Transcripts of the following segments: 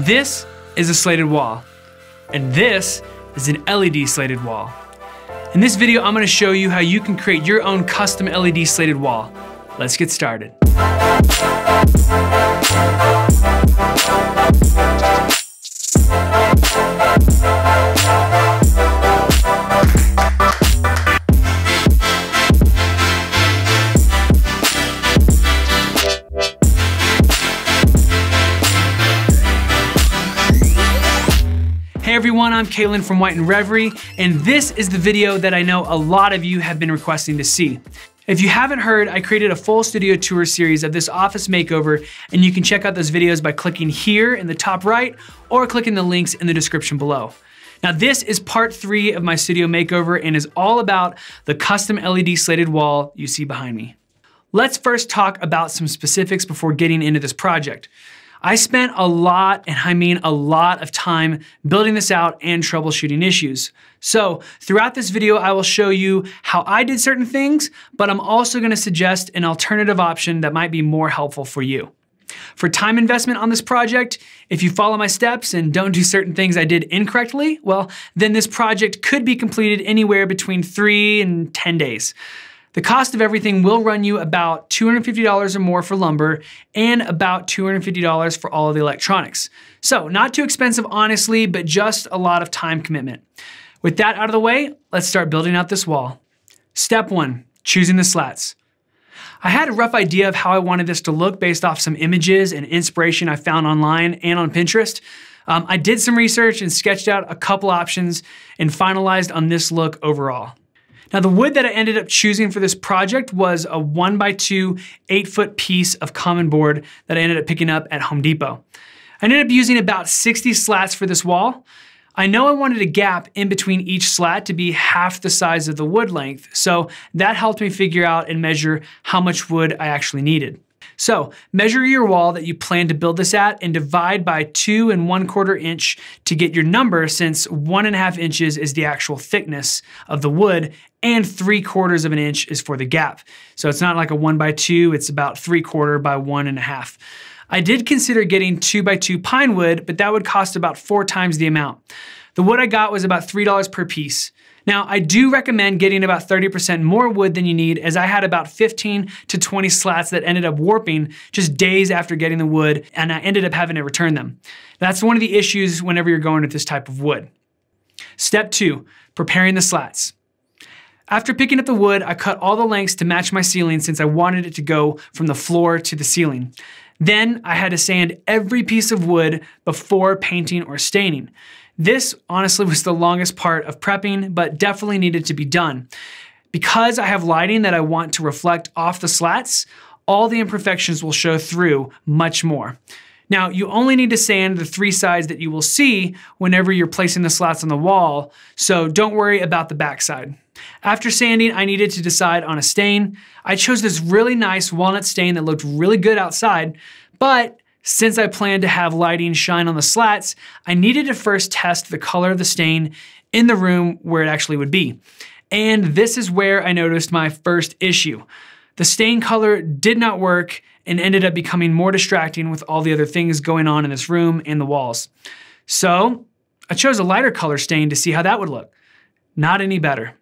This is a slated wall, and this is an LED slated wall. In this video, I'm gonna show you how you can create your own custom LED slated wall. Let's get started. everyone, I'm Kaylin from White and Reverie, and this is the video that I know a lot of you have been requesting to see. If you haven't heard, I created a full studio tour series of this office makeover, and you can check out those videos by clicking here in the top right or clicking the links in the description below. Now this is part three of my studio makeover and is all about the custom LED slated wall you see behind me. Let's first talk about some specifics before getting into this project. I spent a lot, and I mean a lot of time building this out and troubleshooting issues. So throughout this video, I will show you how I did certain things, but I'm also gonna suggest an alternative option that might be more helpful for you. For time investment on this project, if you follow my steps and don't do certain things I did incorrectly, well, then this project could be completed anywhere between three and 10 days. The cost of everything will run you about $250 or more for lumber and about $250 for all of the electronics. So not too expensive, honestly, but just a lot of time commitment. With that out of the way, let's start building out this wall. Step one, choosing the slats. I had a rough idea of how I wanted this to look based off some images and inspiration I found online and on Pinterest. Um, I did some research and sketched out a couple options and finalized on this look overall. Now the wood that I ended up choosing for this project was a one by two, eight foot piece of common board that I ended up picking up at Home Depot. I ended up using about 60 slats for this wall. I know I wanted a gap in between each slat to be half the size of the wood length, so that helped me figure out and measure how much wood I actually needed. So measure your wall that you plan to build this at and divide by two and one quarter inch to get your number since one and a half inches is the actual thickness of the wood and three quarters of an inch is for the gap. So it's not like a one by two, it's about three quarter by one and a half. I did consider getting two by two pine wood, but that would cost about four times the amount. The wood I got was about $3 per piece. Now, I do recommend getting about 30% more wood than you need as I had about 15 to 20 slats that ended up warping just days after getting the wood and I ended up having to return them. That's one of the issues whenever you're going with this type of wood. Step two, preparing the slats. After picking up the wood, I cut all the lengths to match my ceiling since I wanted it to go from the floor to the ceiling. Then I had to sand every piece of wood before painting or staining. This honestly was the longest part of prepping, but definitely needed to be done. Because I have lighting that I want to reflect off the slats, all the imperfections will show through much more. Now, you only need to sand the three sides that you will see whenever you're placing the slats on the wall, so don't worry about the backside. After sanding, I needed to decide on a stain. I chose this really nice walnut stain that looked really good outside, but since I planned to have lighting shine on the slats, I needed to first test the color of the stain in the room where it actually would be. And this is where I noticed my first issue. The stain color did not work and ended up becoming more distracting with all the other things going on in this room and the walls. So I chose a lighter color stain to see how that would look. Not any better.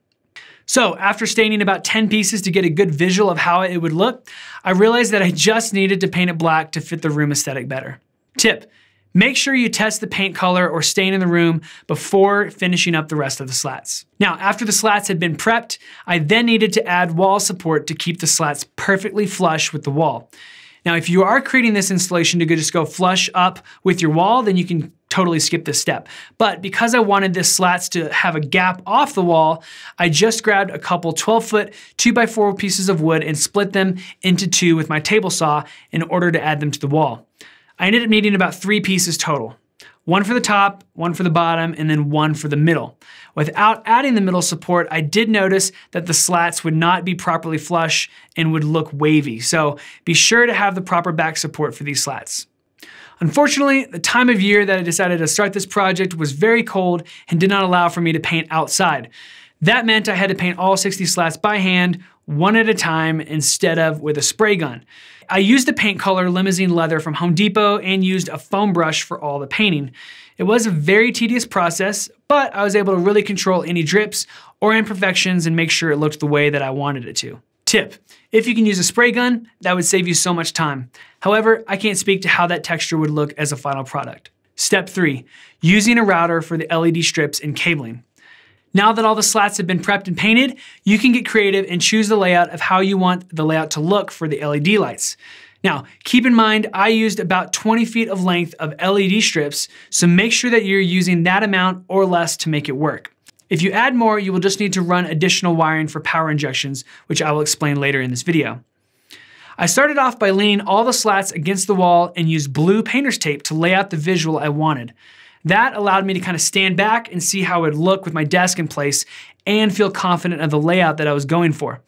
So after staining about 10 pieces to get a good visual of how it would look, I realized that I just needed to paint it black to fit the room aesthetic better. Tip, Make sure you test the paint color or stain in the room before finishing up the rest of the slats. Now, after the slats had been prepped, I then needed to add wall support to keep the slats perfectly flush with the wall. Now, if you are creating this installation to just go flush up with your wall, then you can totally skip this step. But because I wanted this slats to have a gap off the wall, I just grabbed a couple 12 foot two by four pieces of wood and split them into two with my table saw in order to add them to the wall. I ended up needing about three pieces total. One for the top, one for the bottom, and then one for the middle. Without adding the middle support, I did notice that the slats would not be properly flush and would look wavy. So be sure to have the proper back support for these slats. Unfortunately, the time of year that I decided to start this project was very cold and did not allow for me to paint outside. That meant I had to paint all 60 slats by hand, one at a time, instead of with a spray gun. I used the paint color Limousine Leather from Home Depot and used a foam brush for all the painting. It was a very tedious process, but I was able to really control any drips or imperfections and make sure it looked the way that I wanted it to. Tip, if you can use a spray gun, that would save you so much time. However, I can't speak to how that texture would look as a final product. Step three, using a router for the LED strips and cabling. Now that all the slats have been prepped and painted, you can get creative and choose the layout of how you want the layout to look for the LED lights. Now, keep in mind, I used about 20 feet of length of LED strips, so make sure that you're using that amount or less to make it work. If you add more, you will just need to run additional wiring for power injections, which I will explain later in this video. I started off by leaning all the slats against the wall and used blue painter's tape to lay out the visual I wanted. That allowed me to kind of stand back and see how it would look with my desk in place and feel confident of the layout that I was going for.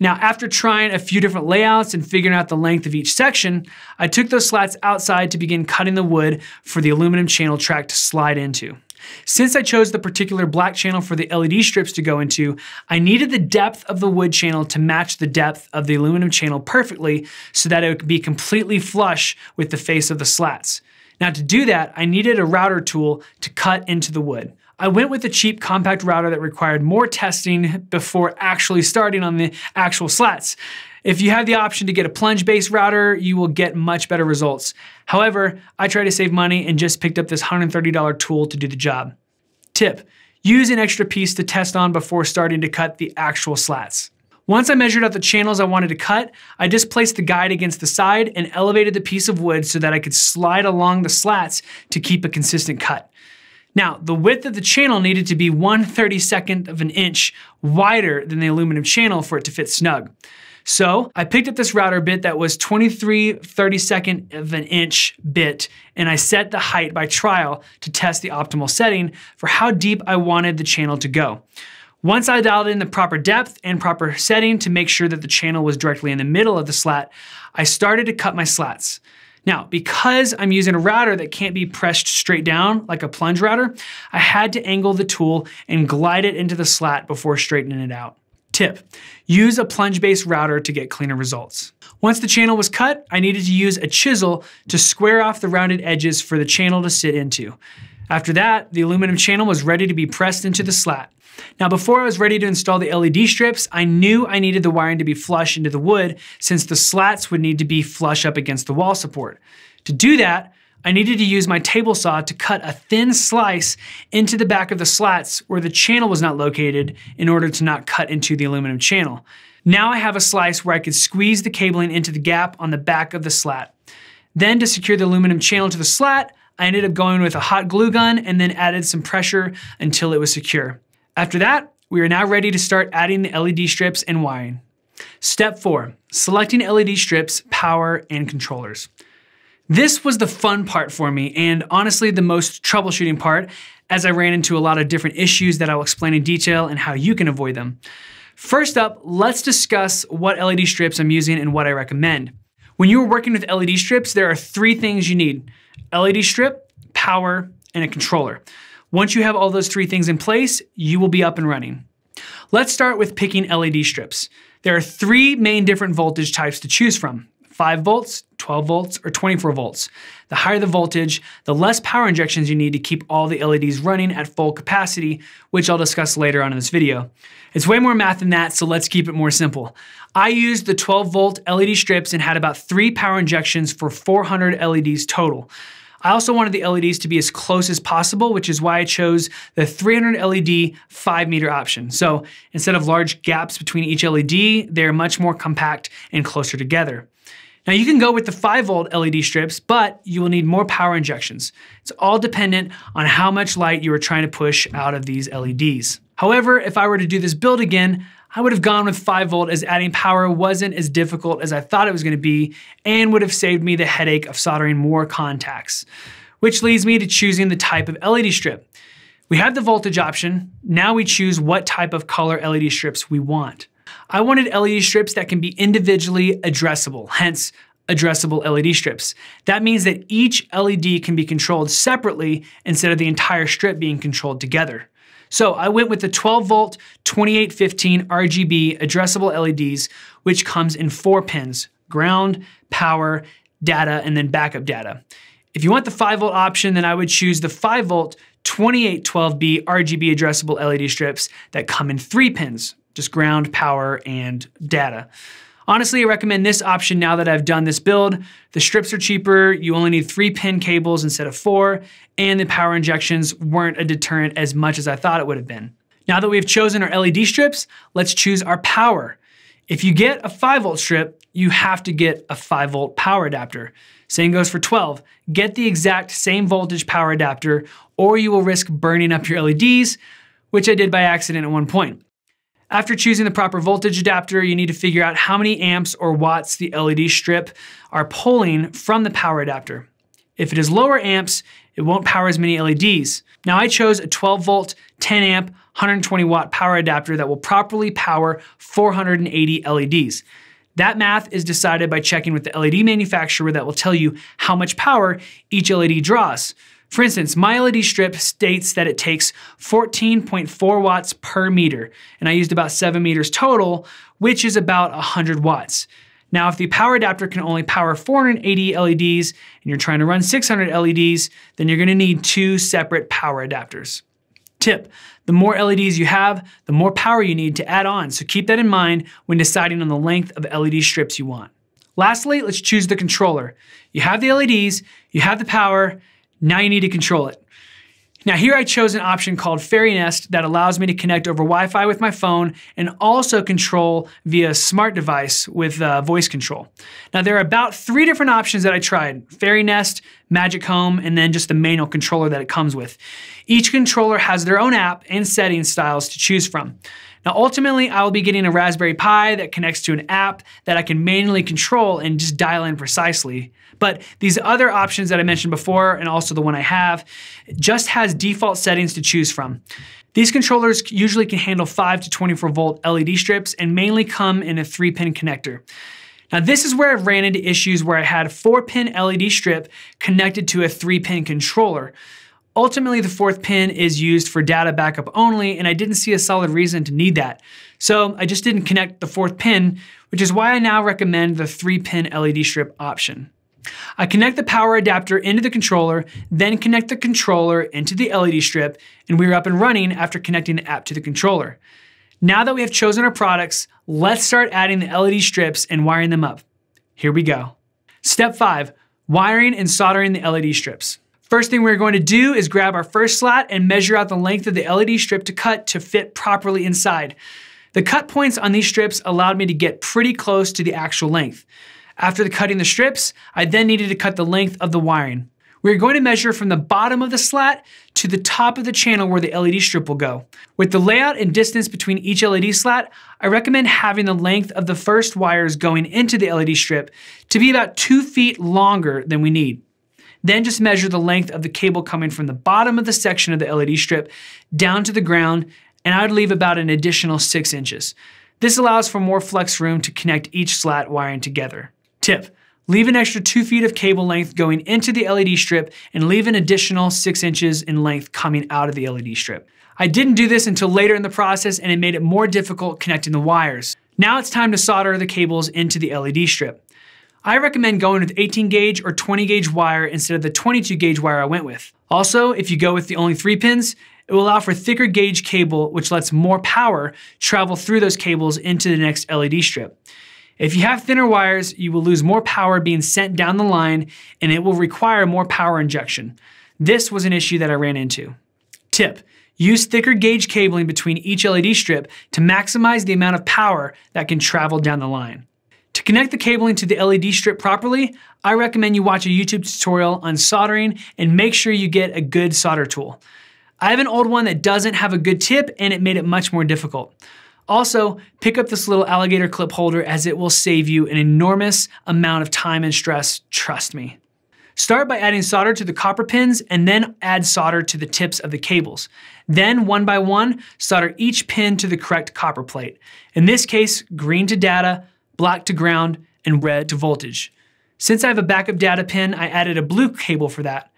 Now, after trying a few different layouts and figuring out the length of each section, I took those slats outside to begin cutting the wood for the aluminum channel track to slide into. Since I chose the particular black channel for the LED strips to go into, I needed the depth of the wood channel to match the depth of the aluminum channel perfectly so that it would be completely flush with the face of the slats. Now to do that, I needed a router tool to cut into the wood. I went with a cheap compact router that required more testing before actually starting on the actual slats. If you have the option to get a plunge-based router, you will get much better results. However, I try to save money and just picked up this $130 tool to do the job. Tip, use an extra piece to test on before starting to cut the actual slats. Once I measured out the channels I wanted to cut, I just placed the guide against the side and elevated the piece of wood so that I could slide along the slats to keep a consistent cut. Now, the width of the channel needed to be 1 32nd of an inch wider than the aluminum channel for it to fit snug. So I picked up this router bit that was 23 32nd of an inch bit, and I set the height by trial to test the optimal setting for how deep I wanted the channel to go. Once I dialed in the proper depth and proper setting to make sure that the channel was directly in the middle of the slat, I started to cut my slats. Now, because I'm using a router that can't be pressed straight down like a plunge router, I had to angle the tool and glide it into the slat before straightening it out. Tip, use a plunge-based router to get cleaner results. Once the channel was cut, I needed to use a chisel to square off the rounded edges for the channel to sit into. After that, the aluminum channel was ready to be pressed into the slat. Now before I was ready to install the LED strips, I knew I needed the wiring to be flush into the wood since the slats would need to be flush up against the wall support. To do that, I needed to use my table saw to cut a thin slice into the back of the slats where the channel was not located in order to not cut into the aluminum channel. Now I have a slice where I could squeeze the cabling into the gap on the back of the slat. Then to secure the aluminum channel to the slat, I ended up going with a hot glue gun and then added some pressure until it was secure. After that, we are now ready to start adding the LED strips and wiring. Step four, selecting LED strips, power, and controllers. This was the fun part for me, and honestly, the most troubleshooting part, as I ran into a lot of different issues that I'll explain in detail and how you can avoid them. First up, let's discuss what LED strips I'm using and what I recommend. When you are working with LED strips, there are three things you need LED strip, power, and a controller. Once you have all those three things in place, you will be up and running. Let's start with picking LED strips. There are three main different voltage types to choose from 5 volts, 12 volts or 24 volts. The higher the voltage, the less power injections you need to keep all the LEDs running at full capacity, which I'll discuss later on in this video. It's way more math than that, so let's keep it more simple. I used the 12 volt LED strips and had about three power injections for 400 LEDs total. I also wanted the LEDs to be as close as possible, which is why I chose the 300 LED 5 meter option. So instead of large gaps between each LED, they're much more compact and closer together. Now you can go with the 5 volt LED strips, but you will need more power injections. It's all dependent on how much light you are trying to push out of these LEDs. However, if I were to do this build again, I would have gone with 5 volt as adding power wasn't as difficult as I thought it was gonna be and would have saved me the headache of soldering more contacts. Which leads me to choosing the type of LED strip. We have the voltage option, now we choose what type of color LED strips we want. I wanted LED strips that can be individually addressable, hence addressable LED strips. That means that each LED can be controlled separately instead of the entire strip being controlled together. So I went with the 12 volt 2815 RGB addressable LEDs, which comes in four pins, ground, power, data, and then backup data. If you want the 5 volt option, then I would choose the 5 volt 2812B RGB addressable LED strips that come in three pins, just ground, power, and data. Honestly, I recommend this option now that I've done this build. The strips are cheaper, you only need three pin cables instead of four, and the power injections weren't a deterrent as much as I thought it would have been. Now that we've chosen our LED strips, let's choose our power. If you get a 5 volt strip, you have to get a 5 volt power adapter. Same goes for 12. Get the exact same voltage power adapter or you will risk burning up your LEDs, which I did by accident at one point. After choosing the proper voltage adapter, you need to figure out how many amps or watts the LED strip are pulling from the power adapter. If it is lower amps, it won't power as many LEDs. Now I chose a 12 volt, 10 amp, 120 watt power adapter that will properly power 480 LEDs. That math is decided by checking with the LED manufacturer that will tell you how much power each LED draws. For instance, my LED Strip states that it takes 14.4 watts per meter, and I used about 7 meters total, which is about 100 watts. Now, if the power adapter can only power 480 LEDs and you're trying to run 600 LEDs, then you're gonna need two separate power adapters. Tip, the more LEDs you have, the more power you need to add on, so keep that in mind when deciding on the length of LED strips you want. Lastly, let's choose the controller. You have the LEDs, you have the power, now you need to control it. Now here I chose an option called Fairy Nest that allows me to connect over Wi-Fi with my phone and also control via smart device with uh, voice control. Now there are about three different options that I tried, Fairy Nest, Magic Home, and then just the manual controller that it comes with. Each controller has their own app and setting styles to choose from. Now, ultimately, I will be getting a Raspberry Pi that connects to an app that I can manually control and just dial in precisely. But these other options that I mentioned before, and also the one I have, just has default settings to choose from. These controllers usually can handle 5 to 24 volt LED strips and mainly come in a 3 pin connector. Now this is where I've ran into issues where I had a 4 pin LED strip connected to a 3 pin controller. Ultimately, the fourth pin is used for data backup only, and I didn't see a solid reason to need that. So I just didn't connect the fourth pin, which is why I now recommend the three pin LED strip option. I connect the power adapter into the controller, then connect the controller into the LED strip, and we are up and running after connecting the app to the controller. Now that we have chosen our products, let's start adding the LED strips and wiring them up. Here we go. Step five, wiring and soldering the LED strips. First thing we're going to do is grab our first slot and measure out the length of the LED strip to cut to fit properly inside. The cut points on these strips allowed me to get pretty close to the actual length. After the cutting the strips, I then needed to cut the length of the wiring. We're going to measure from the bottom of the slat to the top of the channel where the LED strip will go. With the layout and distance between each LED slat, I recommend having the length of the first wires going into the LED strip to be about two feet longer than we need. Then just measure the length of the cable coming from the bottom of the section of the LED strip down to the ground, and I would leave about an additional 6 inches. This allows for more flex room to connect each slat wiring together. Tip, leave an extra 2 feet of cable length going into the LED strip and leave an additional 6 inches in length coming out of the LED strip. I didn't do this until later in the process and it made it more difficult connecting the wires. Now it's time to solder the cables into the LED strip. I recommend going with 18 gauge or 20 gauge wire instead of the 22 gauge wire I went with. Also, if you go with the only three pins, it will allow for thicker gauge cable, which lets more power travel through those cables into the next LED strip. If you have thinner wires, you will lose more power being sent down the line and it will require more power injection. This was an issue that I ran into. Tip, use thicker gauge cabling between each LED strip to maximize the amount of power that can travel down the line. To connect the cabling to the LED strip properly, I recommend you watch a YouTube tutorial on soldering and make sure you get a good solder tool. I have an old one that doesn't have a good tip and it made it much more difficult. Also, pick up this little alligator clip holder as it will save you an enormous amount of time and stress, trust me. Start by adding solder to the copper pins and then add solder to the tips of the cables. Then, one by one, solder each pin to the correct copper plate. In this case, green to data, black to ground, and red to voltage. Since I have a backup data pin, I added a blue cable for that.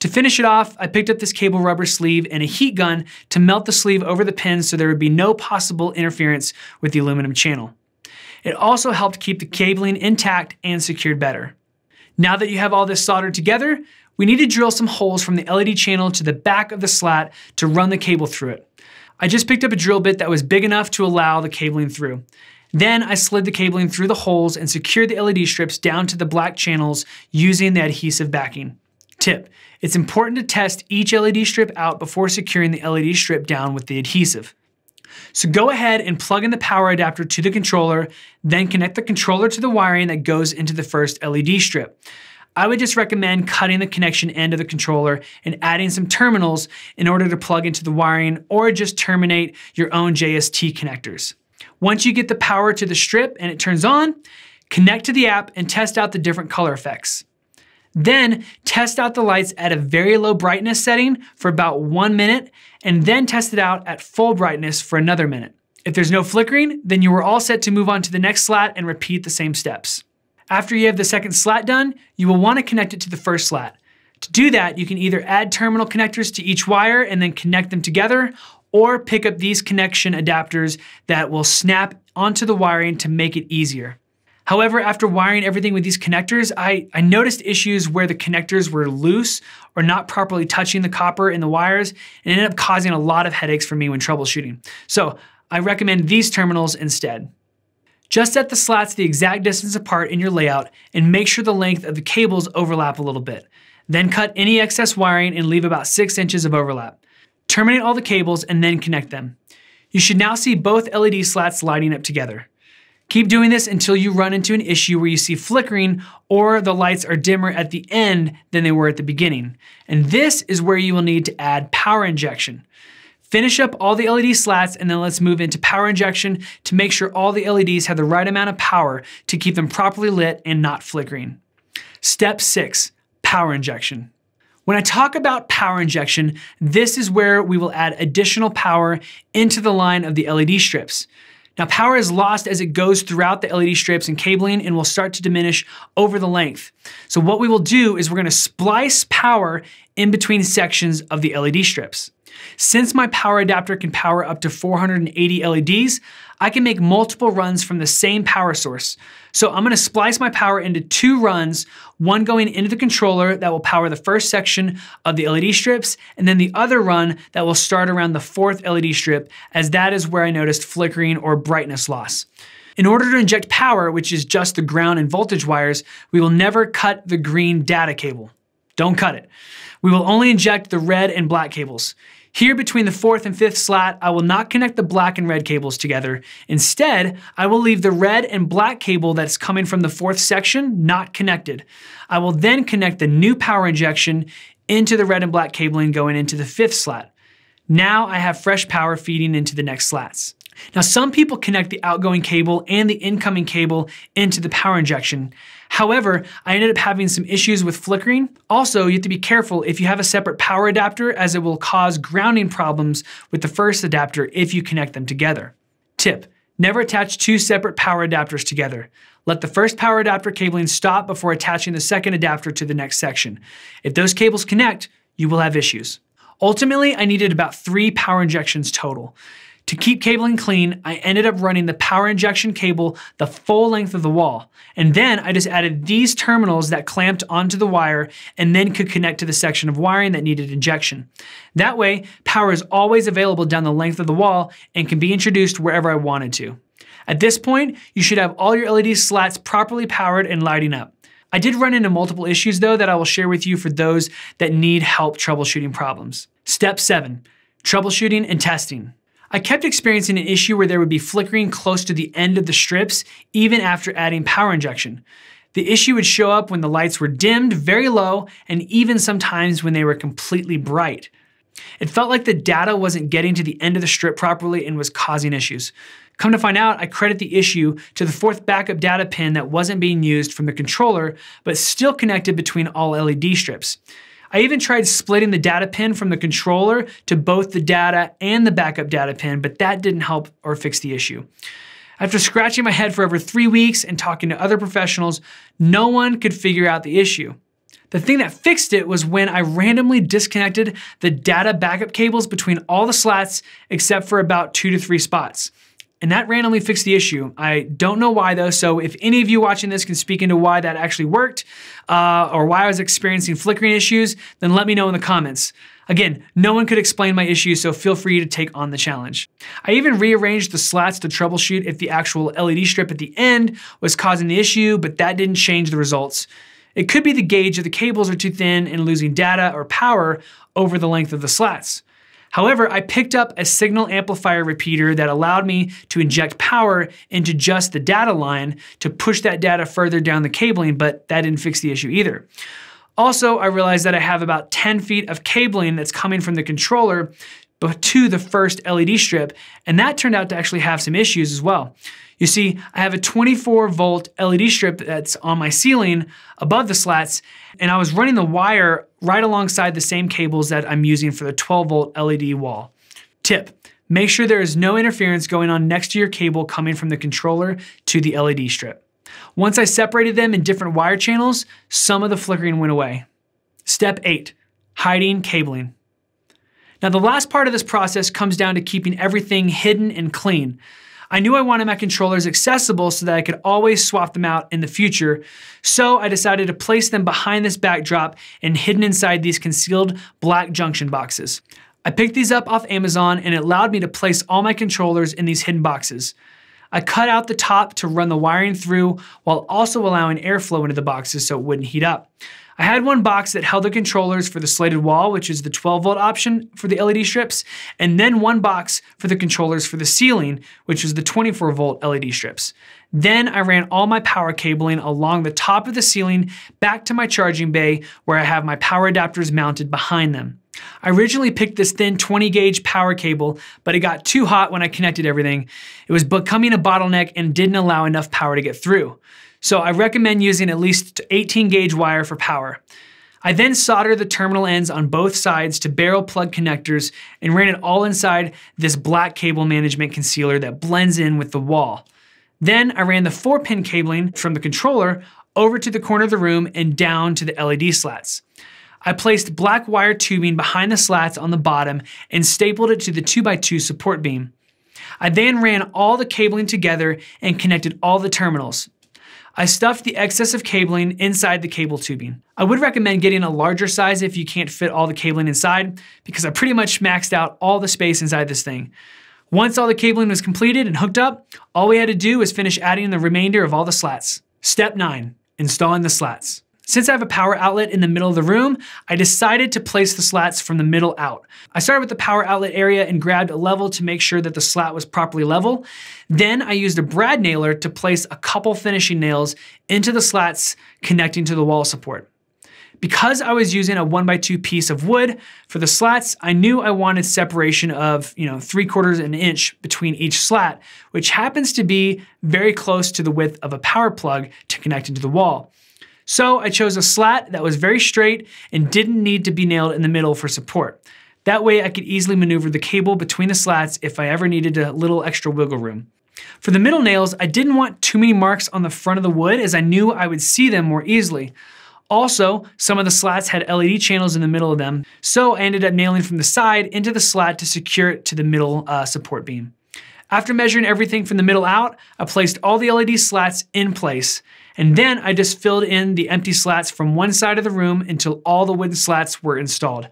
To finish it off, I picked up this cable rubber sleeve and a heat gun to melt the sleeve over the pin so there would be no possible interference with the aluminum channel. It also helped keep the cabling intact and secured better. Now that you have all this soldered together, we need to drill some holes from the LED channel to the back of the slat to run the cable through it. I just picked up a drill bit that was big enough to allow the cabling through. Then I slid the cabling through the holes and secured the LED strips down to the black channels using the adhesive backing. Tip, it's important to test each LED strip out before securing the LED strip down with the adhesive. So go ahead and plug in the power adapter to the controller, then connect the controller to the wiring that goes into the first LED strip. I would just recommend cutting the connection end of the controller and adding some terminals in order to plug into the wiring or just terminate your own JST connectors. Once you get the power to the strip and it turns on, connect to the app and test out the different color effects. Then test out the lights at a very low brightness setting for about one minute, and then test it out at full brightness for another minute. If there's no flickering, then you are all set to move on to the next slat and repeat the same steps. After you have the second slat done, you will want to connect it to the first slat. To do that, you can either add terminal connectors to each wire and then connect them together, or pick up these connection adapters that will snap onto the wiring to make it easier. However, after wiring everything with these connectors, I, I, noticed issues where the connectors were loose or not properly touching the copper in the wires and ended up causing a lot of headaches for me when troubleshooting. So I recommend these terminals instead. Just set the slats the exact distance apart in your layout and make sure the length of the cables overlap a little bit. Then cut any excess wiring and leave about six inches of overlap. Terminate all the cables and then connect them. You should now see both LED slats lighting up together. Keep doing this until you run into an issue where you see flickering or the lights are dimmer at the end than they were at the beginning. And this is where you will need to add power injection. Finish up all the LED slats and then let's move into power injection to make sure all the LEDs have the right amount of power to keep them properly lit and not flickering. Step six, power injection. When I talk about power injection, this is where we will add additional power into the line of the LED strips. Now power is lost as it goes throughout the LED strips and cabling and will start to diminish over the length. So what we will do is we're gonna splice power in between sections of the LED strips. Since my power adapter can power up to 480 LEDs, I can make multiple runs from the same power source. So I'm gonna splice my power into two runs, one going into the controller that will power the first section of the LED strips, and then the other run that will start around the fourth LED strip, as that is where I noticed flickering or brightness loss. In order to inject power, which is just the ground and voltage wires, we will never cut the green data cable. Don't cut it. We will only inject the red and black cables. Here between the fourth and fifth slat, I will not connect the black and red cables together. Instead, I will leave the red and black cable that's coming from the fourth section not connected. I will then connect the new power injection into the red and black cabling going into the fifth slat. Now I have fresh power feeding into the next slats. Now some people connect the outgoing cable and the incoming cable into the power injection. However, I ended up having some issues with flickering. Also, you have to be careful if you have a separate power adapter as it will cause grounding problems with the first adapter if you connect them together. Tip, never attach two separate power adapters together. Let the first power adapter cabling stop before attaching the second adapter to the next section. If those cables connect, you will have issues. Ultimately, I needed about three power injections total. To keep cabling clean, I ended up running the power injection cable the full length of the wall. And then I just added these terminals that clamped onto the wire and then could connect to the section of wiring that needed injection. That way, power is always available down the length of the wall and can be introduced wherever I wanted to. At this point, you should have all your LED slats properly powered and lighting up. I did run into multiple issues though that I will share with you for those that need help troubleshooting problems. Step seven, troubleshooting and testing. I kept experiencing an issue where there would be flickering close to the end of the strips, even after adding power injection. The issue would show up when the lights were dimmed very low and even sometimes when they were completely bright. It felt like the data wasn't getting to the end of the strip properly and was causing issues. Come to find out, I credit the issue to the fourth backup data pin that wasn't being used from the controller, but still connected between all LED strips. I even tried splitting the data pin from the controller to both the data and the backup data pin, but that didn't help or fix the issue. After scratching my head for over three weeks and talking to other professionals, no one could figure out the issue. The thing that fixed it was when I randomly disconnected the data backup cables between all the slats except for about two to three spots. And that randomly fixed the issue. I don't know why though, so if any of you watching this can speak into why that actually worked uh, or why I was experiencing flickering issues, then let me know in the comments. Again, no one could explain my issues, so feel free to take on the challenge. I even rearranged the slats to troubleshoot if the actual LED strip at the end was causing the issue, but that didn't change the results. It could be the gauge of the cables are too thin and losing data or power over the length of the slats. However, I picked up a signal amplifier repeater that allowed me to inject power into just the data line to push that data further down the cabling, but that didn't fix the issue either. Also, I realized that I have about 10 feet of cabling that's coming from the controller to the first LED strip, and that turned out to actually have some issues as well. You see, I have a 24 volt LED strip that's on my ceiling above the slats, and I was running the wire right alongside the same cables that I'm using for the 12 volt LED wall. Tip, make sure there is no interference going on next to your cable coming from the controller to the LED strip. Once I separated them in different wire channels, some of the flickering went away. Step eight, hiding cabling. Now the last part of this process comes down to keeping everything hidden and clean. I knew I wanted my controllers accessible so that I could always swap them out in the future, so I decided to place them behind this backdrop and hidden inside these concealed black junction boxes. I picked these up off Amazon and it allowed me to place all my controllers in these hidden boxes. I cut out the top to run the wiring through while also allowing airflow into the boxes so it wouldn't heat up. I had one box that held the controllers for the slated wall, which is the 12 volt option for the LED strips, and then one box for the controllers for the ceiling, which is the 24 volt LED strips. Then I ran all my power cabling along the top of the ceiling back to my charging bay where I have my power adapters mounted behind them. I originally picked this thin 20 gauge power cable, but it got too hot when I connected everything. It was becoming a bottleneck and didn't allow enough power to get through. So I recommend using at least 18 gauge wire for power. I then soldered the terminal ends on both sides to barrel plug connectors and ran it all inside this black cable management concealer that blends in with the wall. Then I ran the four pin cabling from the controller over to the corner of the room and down to the LED slats. I placed black wire tubing behind the slats on the bottom and stapled it to the 2x2 support beam. I then ran all the cabling together and connected all the terminals. I stuffed the excess of cabling inside the cable tubing. I would recommend getting a larger size if you can't fit all the cabling inside because I pretty much maxed out all the space inside this thing. Once all the cabling was completed and hooked up, all we had to do was finish adding the remainder of all the slats. Step 9. Installing the slats. Since I have a power outlet in the middle of the room, I decided to place the slats from the middle out. I started with the power outlet area and grabbed a level to make sure that the slat was properly level. Then I used a brad nailer to place a couple finishing nails into the slats connecting to the wall support. Because I was using a one by two piece of wood for the slats, I knew I wanted separation of, you know, three quarters of an inch between each slat, which happens to be very close to the width of a power plug to connect into the wall. So I chose a slat that was very straight and didn't need to be nailed in the middle for support. That way I could easily maneuver the cable between the slats if I ever needed a little extra wiggle room. For the middle nails, I didn't want too many marks on the front of the wood as I knew I would see them more easily. Also, some of the slats had LED channels in the middle of them, so I ended up nailing from the side into the slat to secure it to the middle uh, support beam. After measuring everything from the middle out, I placed all the LED slats in place. And then I just filled in the empty slats from one side of the room until all the wooden slats were installed.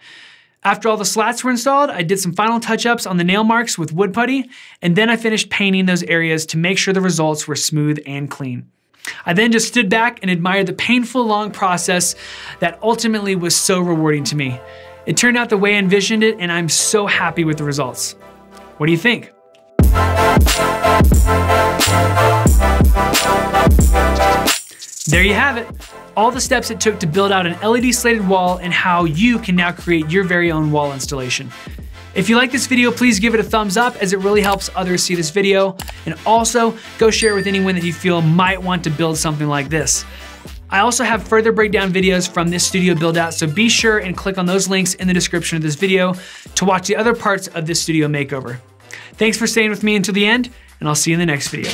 After all the slats were installed, I did some final touch-ups on the nail marks with wood putty, and then I finished painting those areas to make sure the results were smooth and clean. I then just stood back and admired the painful long process that ultimately was so rewarding to me. It turned out the way I envisioned it, and I'm so happy with the results. What do you think? There you have it. All the steps it took to build out an LED slated wall and how you can now create your very own wall installation. If you like this video, please give it a thumbs up as it really helps others see this video. And also go share it with anyone that you feel might want to build something like this. I also have further breakdown videos from this studio build out, so be sure and click on those links in the description of this video to watch the other parts of this studio makeover. Thanks for staying with me until the end, and I'll see you in the next video.